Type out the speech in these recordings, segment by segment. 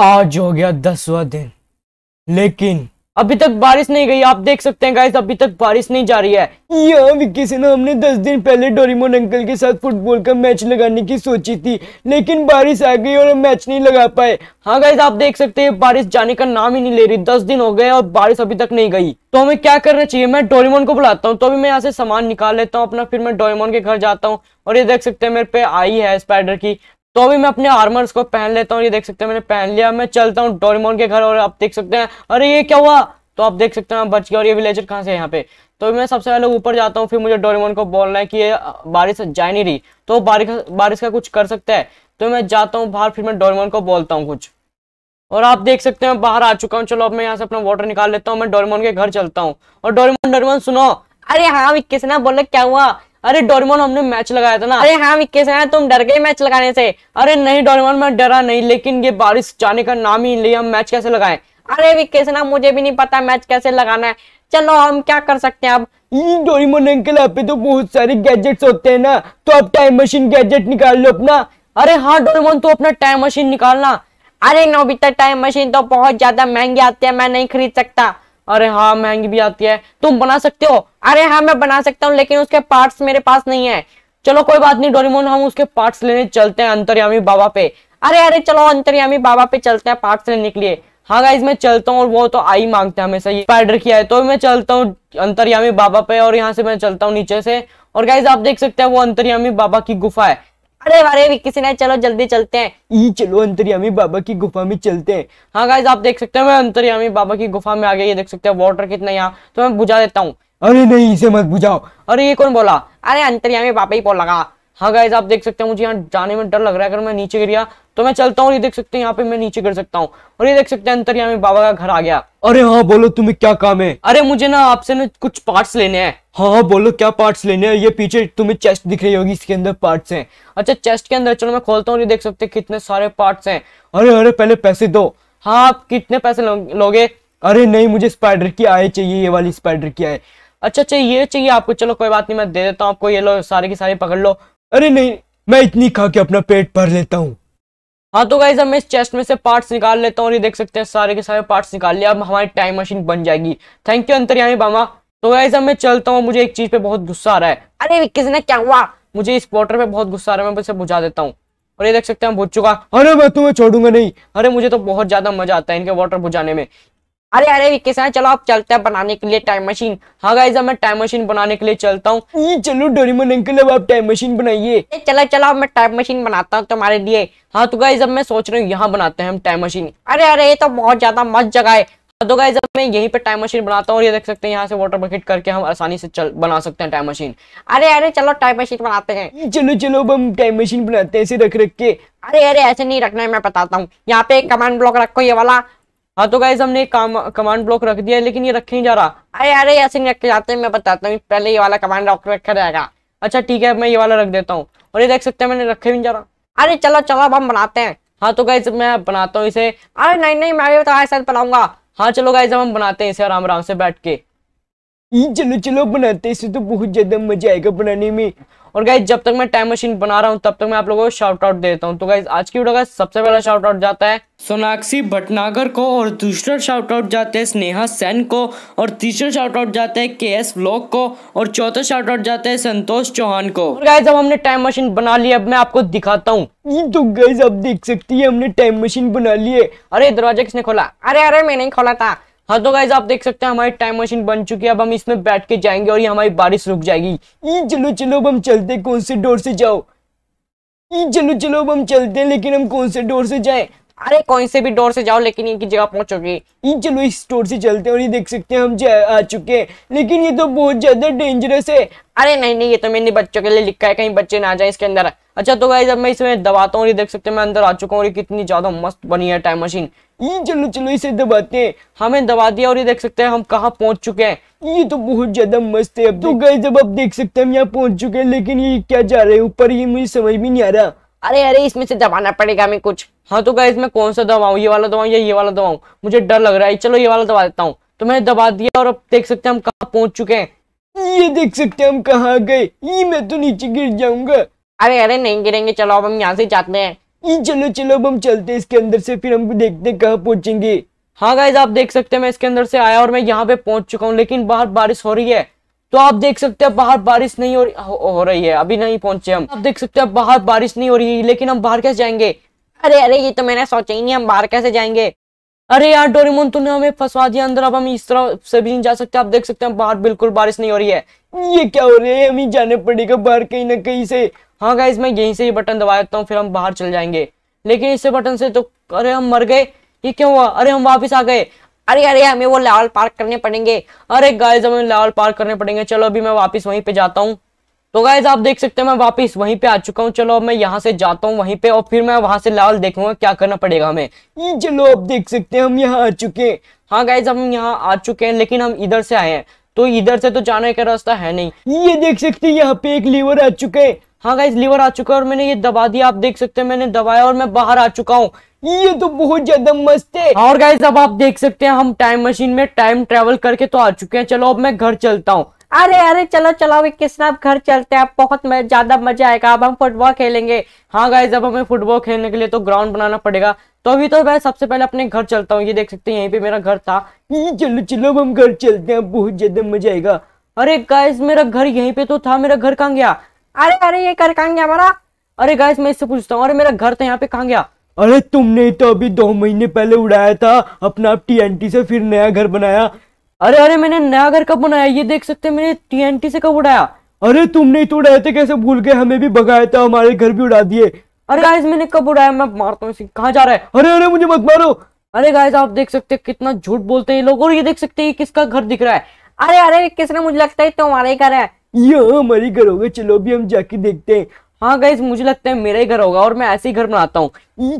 आज हो गया दसवा दिन लेकिन अभी तक बारिश नहीं गई आप देख सकते हैं गाइस अभी तक बारिश नहीं जा रही है यहाँ विक्की से ना हमने दस दिन पहले डोरीमोन अंकल के साथ फुटबॉल का मैच लगाने की सोची थी लेकिन बारिश आ गई और हम मैच नहीं लगा पाए हाँ गाइस आप देख सकते हैं बारिश जाने का नाम ही नहीं ले रही दस दिन हो गए और बारिश अभी तक नहीं गई तो हमें क्या करना चाहिए मैं डोरीमोन को बुलाता हूँ तो अभी मैं यहाँ से सामान निकाल लेता हूँ अपना फिर मैं डोरीमोन के घर जाता हूँ और ये देख सकते हैं मेरे पे आई है स्पाइडर की तो अभी मैं अपने आर्मर्स को पहन लेता हूँ ये देख सकते हैं मैंने पहन लिया मैं चलता हूँ डोरेमोन के घर और आप देख सकते हैं अरे ये क्या हुआ तो आप देख सकते हैं बच गया और ये विलेजर कहाँ से है यहाँ पे तो मैं सबसे पहले ऊपर जाता हूँ फिर मुझे डोरेमोन को बोलना है कि ये बारिश जा नहीं रही तो बारिश बारिश का कुछ कर सकता है तो मैं जाता हूँ बाहर फिर मैं डोरेमोन को बोलता हूँ कुछ और आप देख सकते हैं बाहर आ चुका हूँ चलो अब मैं यहाँ से अपना वाटर निकाल लेता हूँ मैं डोरेमोन के घर चलता हूँ और डोरेमोन डोरेमोन सुनो अरे हाँ विक्की से ना बोले क्या हुआ अरे डोरेमोन हमने मैच लगाया था ना अरे हाँ विक्के से तुम डर गए मैच लगाने से अरे नहीं डोरेमोन मैं डरा नहीं लेकिन ये बारिश जाने का नाम ही लिया हम मैच कैसे लगाए अरे से ना मुझे भी नहीं पता मैच कैसे लगाना है चलो हम क्या कर सकते हैं अब डोरेमोन अंकल आप तो बहुत सारे गैजेट्स होते हैं ना तो आप टाइम मशीन गैजेट निकाल लो अपना अरे हाँ डोरेमोन तू तो अपना टाइम मशीन निकालना अरे नोबिता टाइम मशीन तो बहुत ज्यादा महंगे आते हैं मैं नहीं खरीद सकता अरे हाँ महंगी भी आती है तुम बना सकते हो अरे हाँ मैं बना सकता हूँ लेकिन उसके पार्ट्स मेरे पास नहीं है चलो कोई बात नहीं डोरीमोन हम उसके पार्ट्स लेने चलते हैं अंतर्यामी बाबा पे अरे अरे चलो अंतर्यामी बाबा पे चलते हैं पार्ट्स लेने के लिए हाँ गाइज मैं चलता हूँ और वो तो आई मांगते हैं हमेशा ये स्पाइडर किया है तो मैं चलता हूँ अंतर्यामी बाबा पे और यहाँ से मैं चलता हूँ नीचे से और गाइज आप देख सकते हैं वो अंतर्यामी बाबा की गुफा है अरे अरे किसी ने चलो जल्दी चलते हैं ये चलो अंतर्यामी बाबा की गुफा में चलते हैं हाँ गाइज आप देख सकते हैं मैं अंतर्यामी बाबा की गुफा में आ गया ये देख सकते हैं वाटर कितना यहाँ तो मैं बुझा देता हूँ अरे नहीं इसे मत बुझाओ अरे ये कौन बोला अरे अंतर्यामी बाबा ही बोल लगा हाँ गाइज आप देख सकते हैं मुझे यहाँ जाने में डर लग रहा है अगर मैं नीचे गिर गया तो मैं चलता हूँ ये देख सकते हैं यहाँ पे मैं नीचे गिर सकता हूँ और ये देख सकते हैं अंतर यहाँ में बाबा का घर आ गया अरे हाँ बोलो तुम्हें क्या काम है अरे मुझे ना आपसे ना कुछ पार्ट्स लेने हैं हाँ हाँ बोलो क्या पार्ट्स लेने हैं ये पीछे तुम्हें चेस्ट दिख रही होगी इसके अंदर पार्ट्स हैं अच्छा चेस्ट के अंदर चलो मैं खोलता हूँ ये देख सकते हैं कितने सारे पार्ट्स हैं अरे अरे पहले पैसे दो हाँ आप कितने पैसे लोगे अरे नहीं मुझे स्पाइडर की आय चाहिए ये वाली स्पाइडर की आय अच्छा अच्छा ये चाहिए आपको चलो कोई बात नहीं मैं दे देता हूँ आपको ये लो सारे की सारे पकड़ लो अरे नहीं मैं इतनी खा के अपना पेट भर लेता हूँ हाँ तो गाइज हम इस चेस्ट में से पार्ट्स निकाल लेता हूँ और ये देख सकते हैं सारे के सारे पार्ट्स निकाल लिया अब हमारी टाइम मशीन बन जाएगी थैंक यू अंतरयामी बामा तो गाइज अब मैं चलता हूँ मुझे एक चीज पे बहुत गुस्सा आ रहा है अरे किसी ने क्या हुआ मुझे इस पोर्टर पे बहुत गुस्सा आ रहा है मैं बुझा देता हूँ और ये देख सकते हैं बुझ चुका अरे मैं तुम्हें छोड़ूंगा नहीं अरे मुझे तो बहुत ज्यादा मजा आता है इनके वाटर बुझाने में अरे अरे विकेश चलो आप चलते हैं बनाने के लिए टाइम मशीन हाँ गाइज मैं टाइम मशीन बनाने के लिए चलता हूँ हम्म, चलो डोरीमोन अंकल अब आप टाइम मशीन बनाइए चलो चलो मैं टाइम मशीन बनाता हूँ तुम्हारे लिए हाँ तो गाइस अब मैं सोच रहा हूँ यहाँ बनाते हैं हम टाइम मशीन अरे अरे ये तो बहुत ज्यादा मस्त जगह है हाँ, तो गाइज अब मैं यहीं पे टाइम मशीन बनाता हूँ और ये देख सकते हैं यहाँ से वाटर बकेट करके हम आसानी से चल बना सकते हैं टाइम मशीन अरे अरे चलो टाइम मशीन बनाते हैं हम्म, चलो चलो अब हम टाइम मशीन बनाते हैं ऐसे रख रख के अरे अरे ऐसे नहीं रखना है मैं बताता हूँ यहाँ पे एक कमांड ब्लॉक रखो ये वाला हाँ तो गाइज हमने काम कमांड ब्लॉक रख दिया लेकिन ये रखे नहीं जा रहा अरे अरे ऐसे नहीं रखे जाते मैं बताता हूँ पहले ये वाला कमांड रख रखा जाएगा अच्छा ठीक है मैं ये वाला रख देता हूँ और ये देख सकते हैं मैंने रखे भी नहीं जा रहा अरे चलो चलो अब हम बनाते हैं हाँ तो गाइज मैं बनाता हूँ इसे अरे नहीं नहीं मैं भी तुम्हारे साथ बनाऊंगा हाँ चलो गाइज हम बनाते हैं इसे आराम आराम से बैठ के चलो चलो बनाते इसे तो बहुत ज्यादा मजा आएगा बनाने में और गाइज जब तक मैं टाइम मशीन बना रहा हूँ तब तक मैं आप लोगों को शॉर्ट आउट देता हूँ तो गाइज आज की वीडियो का सबसे पहला शॉर्ट आउट जाता है सोनाक्षी भटनागर को और दूसरा शॉर्ट आउट जाते हैं स्नेहा सेन को और तीसरा शॉर्ट आउट जाता है के एस ब्लॉक को और चौथा शॉर्ट आउट जाता है संतोष चौहान को गाइज अब हमने टाइम मशीन बना लिया अब मैं आपको दिखाता हूँ तो गाइज आप देख सकती है हमने टाइम मशीन बना लिए अरे दरवाजा किसने खोला अरे अरे मैंने खोला था हाँ तो गाइज आप देख सकते हैं हमारी टाइम मशीन बन चुकी है अब हम इसमें बैठ के जाएंगे और ये हमारी बारिश रुक जाएगी ई चलो चलो अब हम चलते कौन से डोर से जाओ ई चलो चलो अब हम चलते हैं लेकिन हम कौन से डोर से जाए अरे कौन से भी डोर से जाओ लेकिन इनकी जगह पहुंचोगे इन चलो इस डोर से चलते हैं और ये देख सकते हैं हम आ चुके हैं लेकिन ये तो बहुत ज्यादा डेंजरस है अरे नहीं नहीं ये तो मैंने बच्चों के लिए लिखा है कहीं बच्चे ना जाए इसके अंदर अच्छा तो भाई जब मैं इसमें दबाता हूँ ये देख सकते हैं मैं अंदर आ चुका हूँ और कितनी ज्यादा मस्त बनी है टाइम मशीन ये चलो चलो इसे दबाते हैं हमें दबा दिया और ये देख सकते हैं हम कहाँ पहुंच चुके हैं ये तो बहुत ज्यादा मस्त है अब तो गाइज अब आप देख सकते हैं हम यहाँ पहुंच चुके हैं लेकिन ये क्या जा रहे हैं ऊपर ये मुझे समझ भी नहीं आ रहा अरे अरे इसमें से दबाना पड़ेगा हमें कुछ हाँ तो गाइज मैं कौन सा दबाऊँ ये वाला दबाऊँ या ये वाला दबाऊँ मुझे डर लग रहा है चलो ये वाला दबा देता हूँ तो मैंने दबा दिया और अब देख सकते हैं हम कहाँ पहुंच चुके हैं ये देख सकते हैं हम कहाँ गए ये मैं तो नीचे गिर जाऊंगा अरे अरे नहीं गिरेंगे चलो अब हम यहाँ से जाते हैं ये चलो चलो अब हम चलते हैं इसके अंदर से फिर हम देखते हैं कहाँ पहुंचेंगे हाँ गाइज आप देख सकते हैं मैं इसके अंदर से आया और मैं यहाँ पे पहुंच चुका हूँ लेकिन बाहर बारिश हो रही है तो आप देख सकते हैं बाहर बारिश नहीं हो, हो रही है अभी नहीं पहुंचे हम आप देख सकते हैं बाहर बारिश नहीं हो रही है लेकिन हम बाहर कैसे जाएंगे अरे अरे ये तो मैंने सोचा ही नहीं हम बाहर कैसे जाएंगे अरे यार डोरेमोन तूने हमें फंसवा दिया अंदर अब हम इस तरह से भी नहीं जा सकते आप देख सकते हैं बाहर बिल्कुल बारिश नहीं हो रही है ये क्या हो रहा है हमें जाने पड़ेगा बाहर कहीं ना कहीं से हाँ गाइज मैं यहीं से ही बटन दबा देता हूँ फिर हम बाहर चल जाएंगे लेकिन इससे बटन से तो अरे हम मर गए ये क्या हुआ अरे हम वापस आ गए अरे अरे हमें वो लेवल पार्क करने पड़ेंगे अरे गाइज हमें लेवल पार्क करने पड़ेंगे चलो अभी मैं वापस वहीं पे जाता हूँ तो गाइज आप देख सकते हैं मैं वापस वहीं पे आ चुका हूँ चलो अब मैं यहाँ से जाता हूँ वहीं पे और फिर मैं वहां से लेवल देखूंगा क्या करना पड़ेगा हमें हम्म, चलो आप देख सकते हैं हम यहाँ आ चुके हैं हाँ गाइज हम यहाँ आ चुके हैं लेकिन हम इधर से आए हैं तो इधर से तो जाने का रास्ता है नहीं ये देख सकते हैं यहाँ पे एक लीवर आ चुके हैं हाँ गाइज लीवर आ चुका है और मैंने ये दबा दिया आप देख सकते हैं मैंने दबाया और मैं बाहर आ चुका हूँ ये तो बहुत ज्यादा मस्त है और गाइज अब आप देख सकते हैं हम टाइम मशीन में टाइम ट्रेवल करके तो आ चुके हैं चलो अब मैं घर चलता हूँ अरे अरे चलो चलो कृष्णा आप घर चलते हैं आप बहुत ज्यादा मजा आएगा अब हम फुटबॉल खेलेंगे हाँ गाइज अब हमें फुटबॉल खेलने के लिए तो ग्राउंड बनाना पड़ेगा तो अभी तो मैं सबसे पहले अपने घर चलता हूँ ये देख सकते हैं यहीं पे मेरा घर था चलो चलो अब हम घर चलते हैं बहुत ज्यादा मजा आएगा अरे गाइज मेरा घर यहीं पे तो था मेरा घर कहाँ गया अरे अरे ये कर कहाँ गया हमारा अरे गैस मैं इससे पूछता हूँ अरे मेरा घर तो यहाँ पे कहा गया अरे तुमने तो अभी दो महीने पहले उड़ाया था अपना आप टीएनटी से फिर नया घर बनाया अरे अरे मैंने नया घर कब बनाया ये देख सकते मैंने टीएनटी से कब उड़ाया अरे तुमने तो उड़ाया था कैसे भूल गए हमें भी भगाया था हमारे घर भी उड़ा दिए अरे गाइस मैंने कब उड़ाया मैं मारता हूँ कहाँ जा रहा है अरे अरे मुझे मत मारो अरे गाइस आप देख सकते हैं कितना झूठ बोलते हैं लोग और ये देख सकते हैं किसका घर दिख रहा है अरे अरे किसने मुझे लगता है तुम्हारा ही घर है यहाँ हमारे घर होगा चलो अभी हम जाके देखते हैं हाँ गाइज मुझे लगता है मेरा ही घर होगा और मैं ऐसे ही घर बनाता हूँ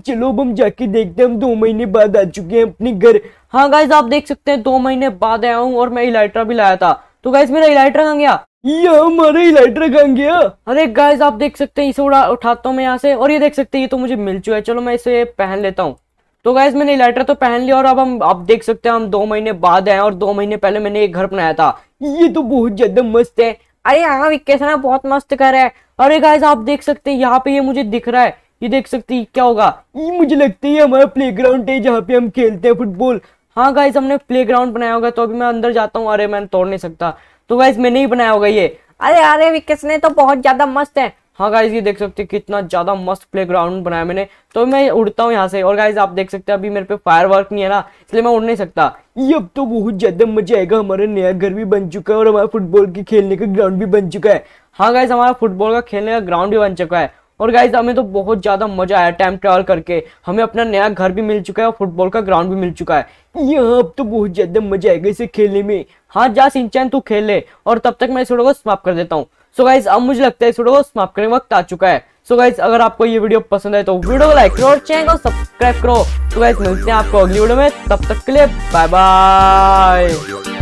चलो अब हम जाके देखते हैं हम दो महीने बाद आ चुके हैं अपने घर हाँ गाइज आप देख सकते हैं दो महीने बाद आया हूँ और मैं इलाइट्रा भी लाया था तो गाइज मेरा इलाइट्रा कहाँ गया ये हमारा इलाइटर कहाँ गया अरे गाइज आप देख सकते हैं इसे उड़ा उठाता हूँ मैं यहाँ से और ये देख सकते हैं ये तो मुझे मिल चुका है चलो मैं इसे पहन लेता हूँ तो गाइज मैंने इलाइटर तो पहन लिया और अब हम आप देख सकते हैं हम दो महीने बाद आए और दो महीने पहले मैंने एक घर बनाया था ये तो बहुत ज्यादा मस्त है अरे यहाँ विकेश ना बहुत मस्त कर रहा है अरे गाइज आप देख सकते हैं यहाँ पे ये मुझे दिख रहा है ये देख सकते हैं क्या होगा ये मुझे लगता है हमारा प्ले ग्राउंड है जहाँ पे हम खेलते हैं फुटबॉल हाँ गाइज हमने प्ले ग्राउंड बनाया होगा तो अभी मैं अंदर जाता हूँ अरे मैं तोड़ नहीं सकता तो गाइज मैंने ही बनाया होगा ये अरे अरे विकेश ने तो बहुत ज्यादा मस्त है हाँ गाइज ये देख सकते हैं कितना ज़्यादा मस्त प्ले ग्राउंड बनाया मैंने तो मैं उड़ता हूँ यहाँ से और गाइज आप देख सकते हैं अभी मेरे पे फायर वर्क नहीं है ना इसलिए मैं उड़ नहीं सकता ये अब तो बहुत ज़्यादा मजा आएगा हमारा नया घर भी बन चुका है और हमारा फुटबॉल के खेलने का ग्राउंड भी बन चुका है हाँ गाइज हमारा फुटबॉल का खेलने का ग्राउंड भी बन चुका है और गाइज हमें तो बहुत ज़्यादा मजा आया टाइम ट्रेवल करके हमें अपना नया घर भी मिल चुका है और फुटबॉल का ग्राउंड भी मिल चुका है ये अब तो बहुत ज़्यादा मजा आएगा इसे खेलने में हाँ जा सिंचन तू खेल ले और तब तक मैं इस वीडियो को समाप्त कर देता हूँ सो गाइज अब मुझे लगता है इस वीडियो को समाप्त करने वक्त आ चुका है सो so गाइज अगर आपको ये वीडियो पसंद है तो वीडियो को लाइक करो और चैनल को सब्सक्राइब करो तो गाइज मिलते हैं आपको अगली वीडियो में तब तक के लिए बाय बाय